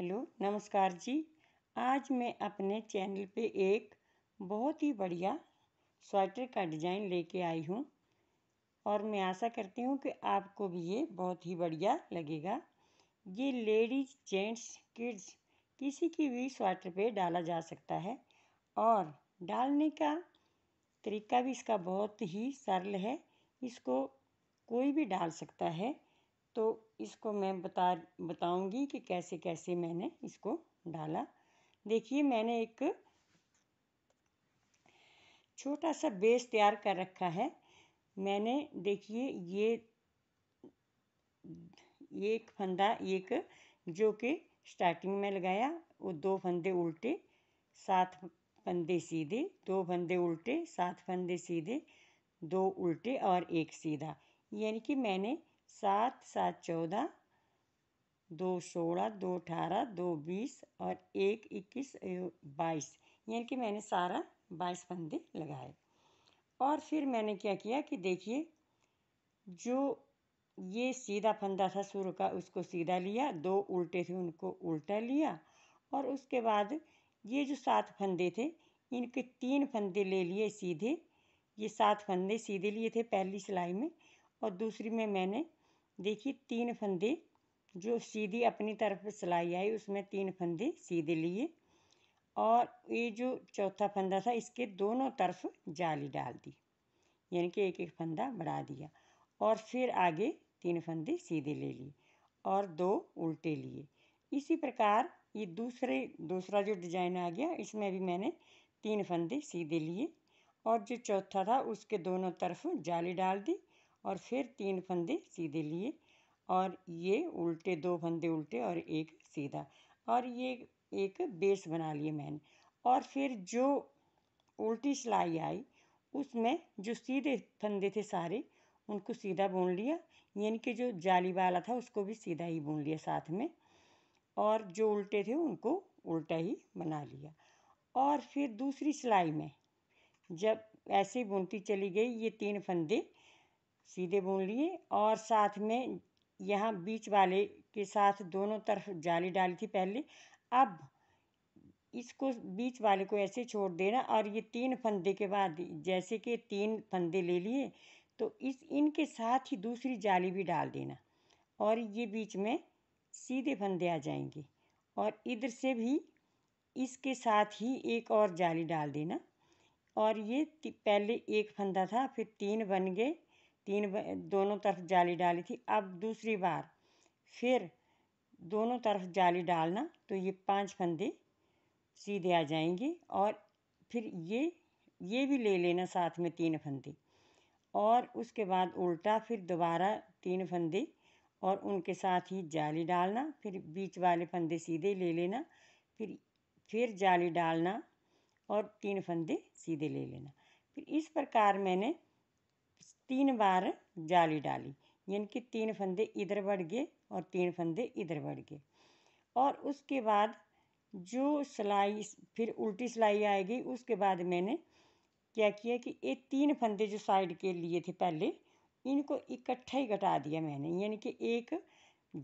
hello नमस्कार जी आज मैं अपने चैनल पे एक बहुत ही बढ़िया स्वेटर का डिज़ाइन लेके आई हूँ और मैं आशा करती हूँ कि आपको भी ये बहुत ही बढ़िया लगेगा ये लेडीज जेंट्स किड्स किसी की भी स्वेटर पे डाला जा सकता है और डालने का तरीका भी इसका बहुत ही सरल है इसको कोई भी डाल सकता है तो इसको मैं बता बताऊंगी कि कैसे कैसे मैंने इसको डाला देखिए मैंने एक छोटा सा बेस तैयार कर रखा है मैंने देखिए ये एक फंदा एक जो कि स्टार्टिंग में लगाया वो दो फंदे उल्टे सात फंदे सीधे दो फंदे उल्टे सात फंदे सीधे दो उल्टे और एक सीधा यानी कि मैंने सात सात चौदह दो सोलह दो अठारह दो बीस और एक इक्कीस बाईस यानी कि मैंने सारा बाईस फंदे लगाए और फिर मैंने क्या किया कि देखिए जो ये सीधा फंदा था सुर का उसको सीधा लिया दो उल्टे थे उनको उल्टा लिया और उसके बाद ये जो सात फंदे थे इनके तीन फंदे ले लिए सीधे ये सात फंदे सीधे लिए थे पहली सिलाई में और दूसरी में मैंने देखिए तीन फंदे जो सीधी अपनी तरफ सिलाई आई उसमें तीन फंदे सीधे लिए और ये जो चौथा फंदा था इसके दोनों तरफ जाली डाल दी यानी कि एक एक फंदा बढ़ा दिया और फिर आगे तीन फंदे सीधे ले लिए और दो उल्टे लिए इसी प्रकार ये दूसरे दूसरा जो डिजाइन आ गया इसमें भी मैंने तीन फंदे सीधे लिए और जो चौथा था उसके दोनों तरफ जाली डाल दी और फिर तीन फंदे सीधे लिए और ये उल्टे दो फंदे उल्टे और एक सीधा और ये एक बेस बना लिए मैंने और फिर जो उल्टी सिलाई आई उसमें जो सीधे फंदे थे सारे उनको सीधा बुन लिया यानी कि जो जाली वाला था उसको भी सीधा ही बुन लिया साथ में और जो उल्टे थे उनको उल्टा ही बना लिया और फिर दूसरी सिलाई में जब ऐसे बुनती चली गई ये तीन फंदे सीधे बुन लिए और साथ में यहाँ बीच वाले के साथ दोनों तरफ जाली डाली थी पहले अब इसको बीच वाले को ऐसे छोड़ देना और ये तीन फंदे के बाद जैसे कि तीन फंदे ले लिए तो इस इनके साथ ही दूसरी जाली भी डाल देना और ये बीच में सीधे फंदे आ जाएंगे और इधर से भी इसके साथ ही एक और जाली डाल देना और ये पहले एक फंदा था फिर तीन बन गए तीन दोनों तरफ जाली डाली थी अब दूसरी बार फिर दोनों तरफ जाली डालना तो ये पांच फंदे सीधे आ जाएंगे और फिर ये ये भी ले लेना साथ में तीन फंदे और उसके बाद उल्टा फिर दोबारा तीन फंदे और उनके साथ ही जाली डालना फिर बीच वाले फंदे सीधे ले लेना फिर फिर जाली डालना और तीन फंदे सीधे ले लेना फिर इस प्रकार मैंने तीन बार जाली डाली यानी कि तीन फंदे इधर बढ़ गए और तीन फंदे इधर बढ़ गए और उसके बाद जो सिलाई फिर उल्टी सिलाई आएगी उसके बाद मैंने क्या किया कि ये तीन फंदे जो साइड के लिए थे पहले इनको इकट्ठा ही घटा दिया मैंने यानी कि एक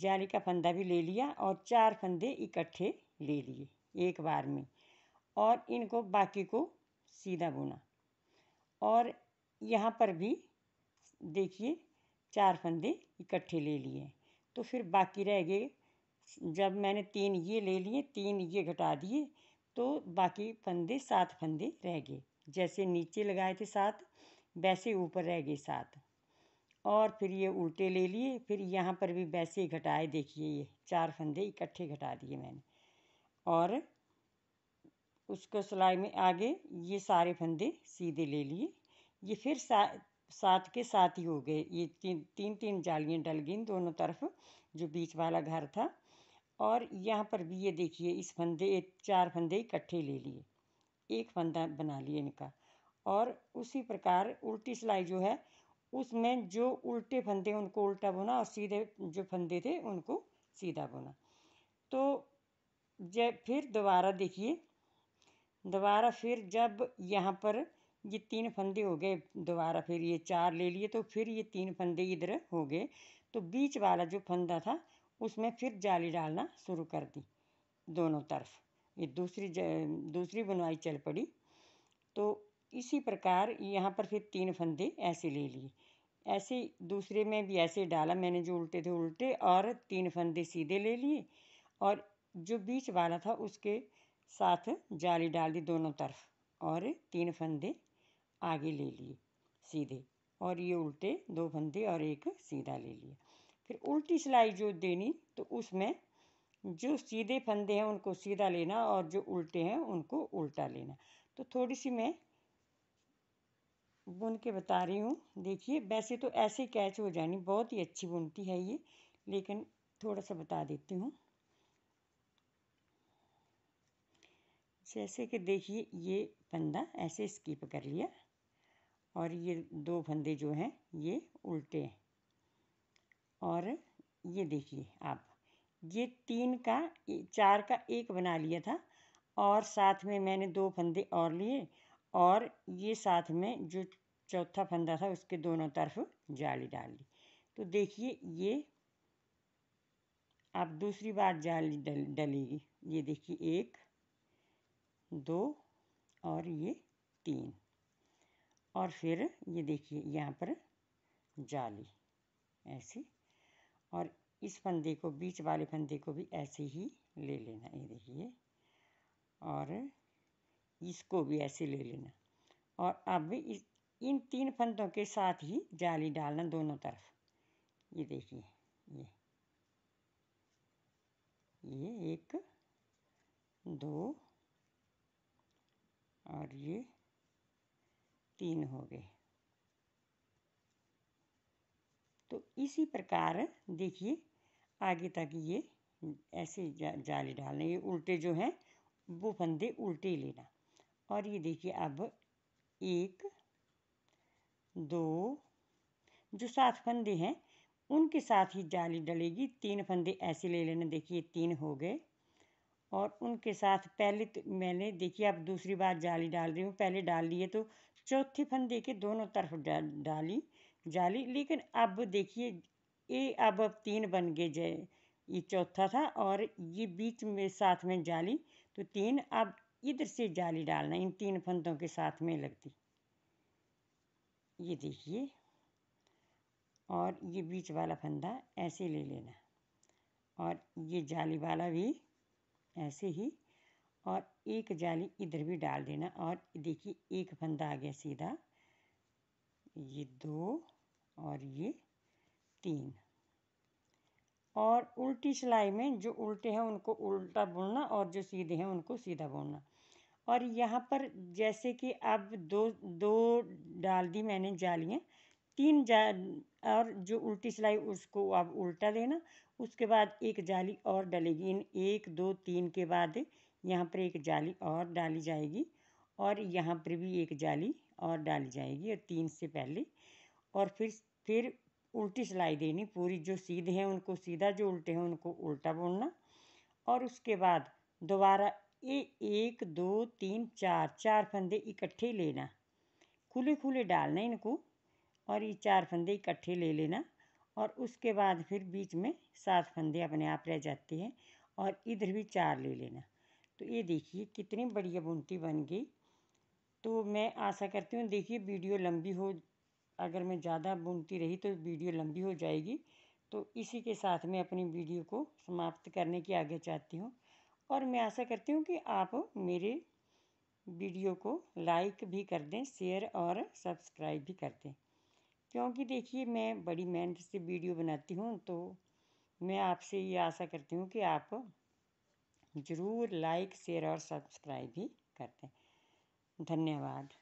जाली का फंदा भी ले लिया और चार फंदे इकट्ठे ले लिए एक बार में और इनको बाकी को सीधा बुना और यहाँ पर भी देखिए चार फंदे इकट्ठे ले लिए तो फिर बाकी रह गए जब मैंने तीन ये ले लिए तीन ये घटा दिए तो बाकी फंदे सात फंदे रह गए जैसे नीचे लगाए थे सात वैसे ऊपर रह गए सात और फिर ये उल्टे ले लिए फिर यहाँ पर भी वैसे घटाए देखिए ये चार फंदे इकट्ठे घटा दिए मैंने और उसको सिलाई में आगे ये सारे फंदे सीधे ले लिए ये फिर सा साथ के साथ ही हो गए ये तीन तीन तीन जालियाँ डल गई दोनों तरफ जो बीच वाला घर था और यहाँ पर भी ये देखिए इस फंदे चार फंदे इकट्ठे ले लिए एक फंदा बना लिए इनका और उसी प्रकार उल्टी सिलाई जो है उसमें जो उल्टे फंदे उनको उल्टा बुना और सीधे जो फंदे थे उनको सीधा बुना तो जब फिर दोबारा देखिए दोबारा फिर जब यहाँ पर ये तीन फंदे हो गए दोबारा फिर ये चार ले लिए तो फिर ये तीन फंदे इधर हो गए तो बीच वाला जो फंदा था उसमें फिर जाली डालना शुरू कर दी दोनों तरफ ये दूसरी दूसरी बुनवाई चल पड़ी तो इसी प्रकार यहाँ पर फिर तीन फंदे ऐसे ले लिए ऐसे दूसरे में भी ऐसे डाला मैंने जो उल्टे थे उल्टे और तीन फंदे सीधे ले लिए और जो बीच वाला था उसके साथ जाली डाल दी दोनों तरफ और तीन फंदे आगे ले लिए सीधे और ये उल्टे दो फंदे और एक सीधा ले लिए फिर उल्टी सिलाई जो देनी तो उसमें जो सीधे फंदे हैं उनको सीधा लेना और जो उल्टे हैं उनको उल्टा लेना तो थोड़ी सी मैं बुन के बता रही हूँ देखिए वैसे तो ऐसे कैच हो जानी बहुत ही अच्छी बुनती है ये लेकिन थोड़ा सा बता देती हूँ जैसे कि देखिए ये फंदा ऐसे स्किप कर लिया और ये दो फंदे जो हैं ये उल्टे हैं और ये देखिए आप ये तीन का चार का एक बना लिया था और साथ में मैंने दो फंदे और लिए और ये साथ में जो चौथा फंदा था उसके दोनों तरफ जाली डाल ली तो देखिए ये आप दूसरी बार जाली डल डलेगी ये देखिए एक दो और ये तीन और फिर ये देखिए यहाँ पर जाली ऐसे और इस फंदे को बीच वाले फंदे को भी ऐसे ही ले लेना ये देखिए और इसको भी ऐसे ले लेना और अब इस इन तीन फंदों के साथ ही जाली डालना दोनों तरफ ये देखिए ये ये एक दो और ये तीन हो गए तो इसी प्रकार देखिए आगे तक ये ऐसे जा, जाली डालने ये उल्टे जो हैं वो फंदे उल्टे लेना और ये देखिए अब एक दो जो सात फंदे हैं उनके साथ ही जाली डलेगी तीन फंदे ऐसे ले लेना देखिए तीन हो गए और उनके साथ पहले तो मैंने देखिए अब दूसरी बार जाली डाल रही हूँ पहले डाल लिए तो चौथी फंदे के दोनों तरफ डाल डाली जाली लेकिन अब देखिए ये अब अब तीन बन गए जय ये चौथा था और ये बीच में साथ में जाली तो तीन अब इधर से जाली डालना इन तीन फंदों के साथ में लगती ये देखिए और ये बीच वाला फंदा ऐसे ले लेना और ये जाली वाला भी ऐसे ही और एक जाली इधर भी डाल देना और देखिए एक फंदा आ गया सीधा ये दो और ये तीन और उल्टी सिलाई में जो उल्टे हैं उनको उल्टा बुनना और जो सीधे हैं उनको सीधा बुनना और यहाँ पर जैसे कि अब दो दो डाल दी मैंने जालियाँ तीन जा और जो उल्टी सिलाई उसको अब उल्टा देना उसके बाद एक जाली और डलेगी इन एक दो तीन के बाद यहाँ पर एक जाली और डाली जाएगी और यहाँ पर भी एक जाली और डाली जाएगी और तीन से पहले और फिर फिर उल्टी सिलाई देनी पूरी जो सीधे हैं उनको सीधा जो उल्टे हैं उनको उल्टा बुनना और उसके बाद दोबारा ये एक दो तीन चार चार फंदे इकट्ठे लेना खुले खुले डालना इनको और ये चार फंदे इकट्ठे ले लेना और उसके बाद फिर बीच में सात फंदे अपने आप रह जाते हैं और इधर भी चार ले लेना तो ये देखिए कितनी बढ़िया बुनती बन गई तो मैं आशा करती हूँ देखिए वीडियो लंबी हो अगर मैं ज़्यादा बुनती रही तो वीडियो लंबी हो जाएगी तो इसी के साथ मैं अपनी वीडियो को समाप्त करने की आगे चाहती हूँ और मैं आशा करती हूँ कि आप मेरे वीडियो को लाइक भी कर दें शेयर और सब्सक्राइब भी कर दें क्योंकि देखिए मैं बड़ी मेहनत से वीडियो बनाती हूँ तो मैं आपसे ये आशा करती हूँ कि आप ज़रूर लाइक शेयर और सब्सक्राइब भी कर दें धन्यवाद